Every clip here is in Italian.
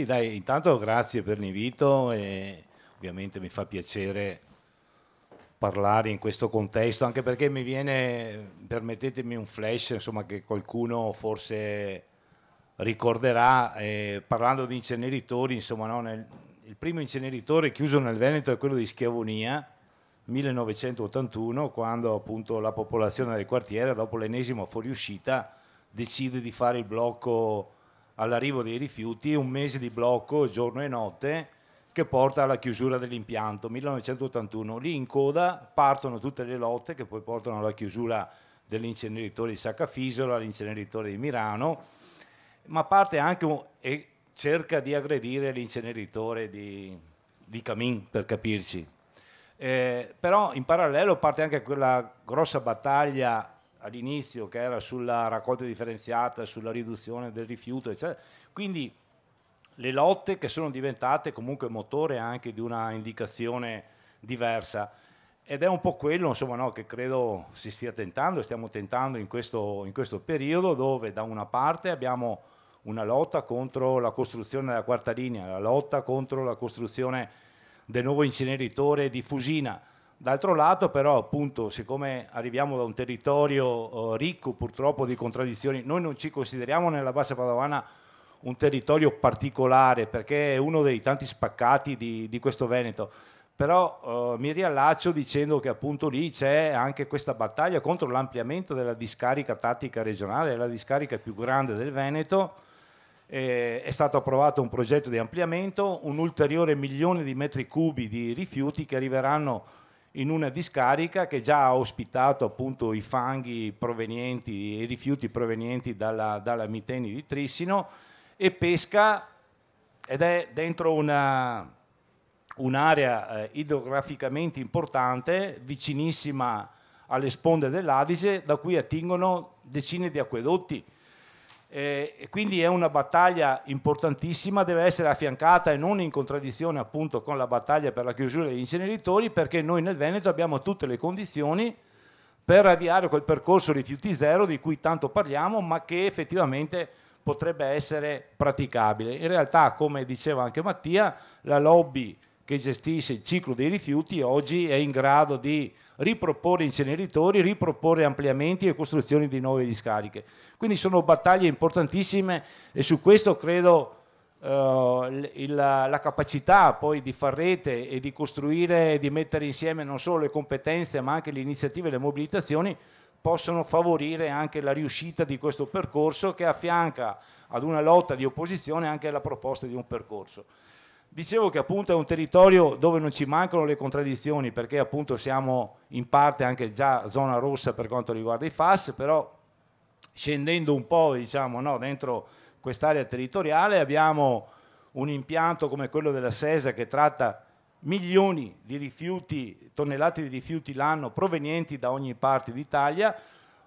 Sì, dai, intanto grazie per l'invito e ovviamente mi fa piacere parlare in questo contesto, anche perché mi viene, permettetemi un flash, insomma, che qualcuno forse ricorderà, eh, parlando di inceneritori, insomma, no, nel, il primo inceneritore chiuso nel Veneto è quello di Schiavonia, 1981, quando appunto la popolazione del quartiere, dopo l'ennesima fuoriuscita, decide di fare il blocco all'arrivo dei rifiuti, un mese di blocco giorno e notte che porta alla chiusura dell'impianto 1981. Lì in coda partono tutte le lotte che poi portano alla chiusura dell'inceneritore di Saccafisola, all'inceneritore di Milano, ma parte anche un, e cerca di aggredire l'inceneritore di, di Camin, per capirci. Eh, però in parallelo parte anche quella grossa battaglia all'inizio che era sulla raccolta differenziata, sulla riduzione del rifiuto, eccetera. Quindi le lotte che sono diventate comunque motore anche di una indicazione diversa. Ed è un po' quello insomma, no, che credo si stia tentando e stiamo tentando in questo, in questo periodo dove da una parte abbiamo una lotta contro la costruzione della quarta linea, la lotta contro la costruzione del nuovo inceneritore di Fusina, D'altro lato però, appunto, siccome arriviamo da un territorio eh, ricco purtroppo di contraddizioni, noi non ci consideriamo nella bassa padovana un territorio particolare perché è uno dei tanti spaccati di, di questo Veneto, però eh, mi riallaccio dicendo che appunto lì c'è anche questa battaglia contro l'ampliamento della discarica tattica regionale, la discarica più grande del Veneto, eh, è stato approvato un progetto di ampliamento, un ulteriore milione di metri cubi di rifiuti che arriveranno in una discarica che già ha ospitato appunto i fanghi provenienti, i rifiuti provenienti dalla, dalla miteni di Trissino e pesca ed è dentro una, un'area eh, idrograficamente importante, vicinissima alle sponde dell'Adige, da cui attingono decine di acquedotti eh, quindi è una battaglia importantissima, deve essere affiancata e non in contraddizione appunto con la battaglia per la chiusura degli inceneritori perché noi nel Veneto abbiamo tutte le condizioni per avviare quel percorso rifiuti zero di cui tanto parliamo ma che effettivamente potrebbe essere praticabile. In realtà come diceva anche Mattia la lobby che gestisce il ciclo dei rifiuti oggi è in grado di riproporre inceneritori, riproporre ampliamenti e costruzioni di nuove discariche. Quindi sono battaglie importantissime e su questo credo eh, il, la capacità poi di far rete e di costruire e di mettere insieme non solo le competenze ma anche le iniziative e le mobilitazioni possono favorire anche la riuscita di questo percorso che affianca ad una lotta di opposizione anche la proposta di un percorso. Dicevo che appunto è un territorio dove non ci mancano le contraddizioni perché appunto siamo in parte anche già zona rossa per quanto riguarda i FAS, però scendendo un po' diciamo, no, dentro quest'area territoriale abbiamo un impianto come quello della SESA che tratta milioni di rifiuti, tonnellate di rifiuti l'anno provenienti da ogni parte d'Italia,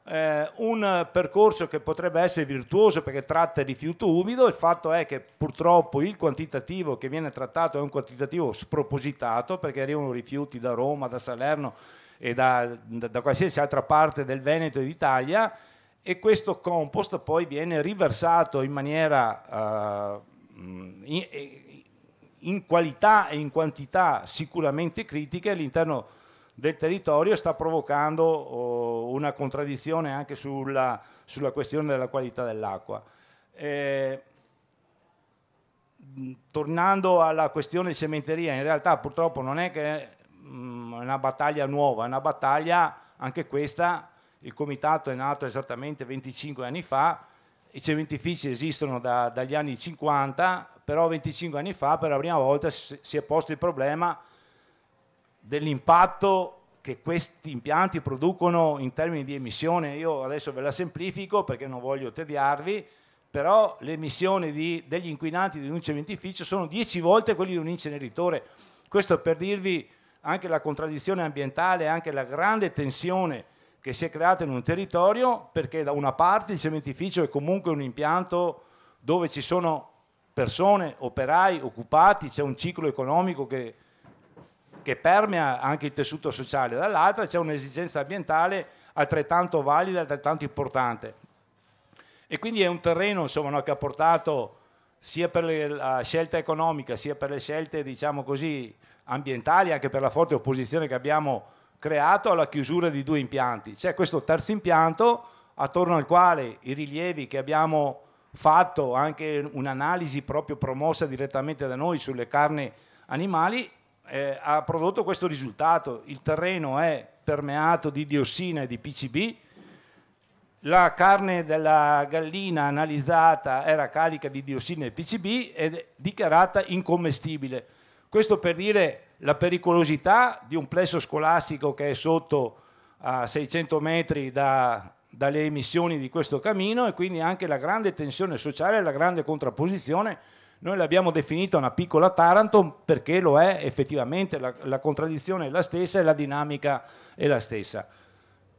eh, un percorso che potrebbe essere virtuoso perché tratta rifiuto umido, il fatto è che purtroppo il quantitativo che viene trattato è un quantitativo spropositato perché arrivano rifiuti da Roma, da Salerno e da, da, da qualsiasi altra parte del Veneto e d'Italia e questo compost poi viene riversato in maniera uh, in, in qualità e in quantità sicuramente critiche all'interno del territorio sta provocando oh, una contraddizione anche sulla, sulla, questione della qualità dell'acqua. Eh, tornando alla questione di cementeria, in realtà purtroppo non è che è una battaglia nuova, è una battaglia anche questa, il comitato è nato esattamente 25 anni fa, i cementifici esistono da, dagli anni 50, però 25 anni fa per la prima volta si è posto il problema dell'impatto che questi impianti producono in termini di emissione, io adesso ve la semplifico perché non voglio tediarvi, però le emissioni di, degli inquinanti di un cementificio sono 10 volte quelle di un inceneritore. Questo per dirvi anche la contraddizione ambientale, anche la grande tensione che si è creata in un territorio, perché da una parte il cementificio è comunque un impianto dove ci sono persone, operai, occupati, c'è un ciclo economico che che permea anche il tessuto sociale, dall'altra c'è un'esigenza ambientale altrettanto valida, altrettanto importante. E quindi è un terreno insomma, no, che ha portato sia per la scelta economica, sia per le scelte diciamo così, ambientali, anche per la forte opposizione che abbiamo creato alla chiusura di due impianti. C'è questo terzo impianto attorno al quale i rilievi che abbiamo fatto, anche un'analisi proprio promossa direttamente da noi sulle carni animali, eh, ha prodotto questo risultato, il terreno è permeato di diossina e di PCB, la carne della gallina analizzata era carica di diossina e PCB ed è dichiarata incommestibile. Questo per dire la pericolosità di un plesso scolastico che è sotto a 600 metri da, dalle emissioni di questo camino e quindi anche la grande tensione sociale e la grande contrapposizione noi l'abbiamo definita una piccola Taranto perché lo è effettivamente, la, la contraddizione è la stessa e la dinamica è la stessa.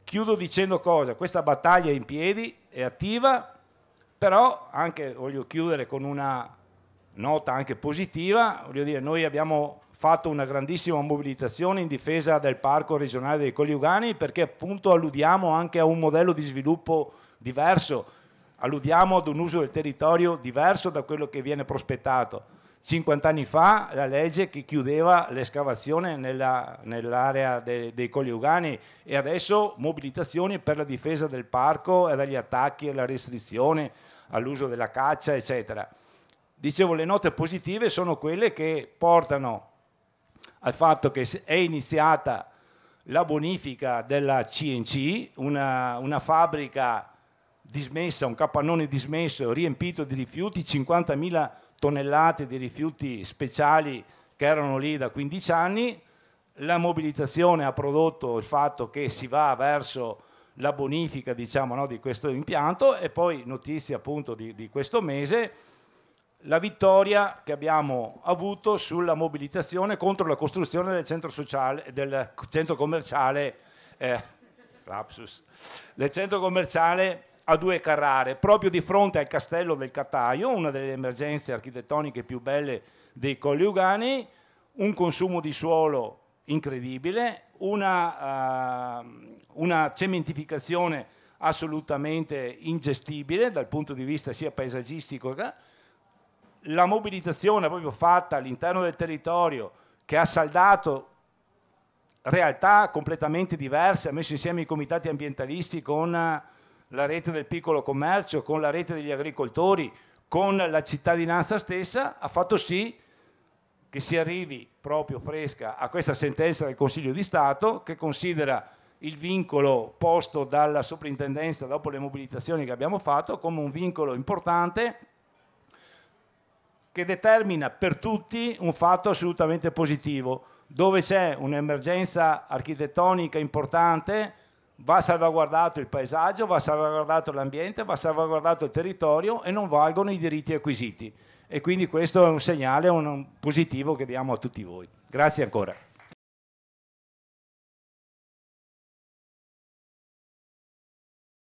Chiudo dicendo cosa, questa battaglia è in piedi, è attiva, però anche voglio chiudere con una nota anche positiva, voglio dire, noi abbiamo fatto una grandissima mobilitazione in difesa del parco regionale dei Colli Ugani perché appunto alludiamo anche a un modello di sviluppo diverso alludiamo ad un uso del territorio diverso da quello che viene prospettato. 50 anni fa la legge che chiudeva l'escavazione nella, nell'area de, dei Colli Ugani e adesso mobilitazioni per la difesa del parco e dagli attacchi e la restrizione all'uso della caccia, eccetera. Dicevo, le note positive sono quelle che portano al fatto che è iniziata la bonifica della CNC, una, una fabbrica dismessa, un capannone dismesso, riempito di rifiuti, 50.000 tonnellate di rifiuti speciali che erano lì da 15 anni. La mobilitazione ha prodotto il fatto che si va verso la bonifica diciamo, no, di questo impianto e poi notizie appunto di, di questo mese, la vittoria che abbiamo avuto sulla mobilitazione contro la costruzione del centro, sociale, del centro commerciale, eh, lapsus, del centro commerciale a due carrare, proprio di fronte al castello del Cataio, una delle emergenze architettoniche più belle dei Colli Ugani, un consumo di suolo incredibile, una, uh, una cementificazione assolutamente ingestibile dal punto di vista sia paesaggistico che la mobilitazione proprio fatta all'interno del territorio che ha saldato realtà completamente diverse, ha messo insieme i comitati ambientalisti con la rete del piccolo commercio, con la rete degli agricoltori, con la cittadinanza stessa, ha fatto sì che si arrivi proprio fresca a questa sentenza del Consiglio di Stato che considera il vincolo posto dalla soprintendenza dopo le mobilitazioni che abbiamo fatto come un vincolo importante che determina per tutti un fatto assolutamente positivo, dove c'è un'emergenza architettonica importante, va salvaguardato il paesaggio, va salvaguardato l'ambiente, va salvaguardato il territorio e non valgono i diritti acquisiti. E quindi questo è un segnale un positivo che diamo a tutti voi. Grazie ancora.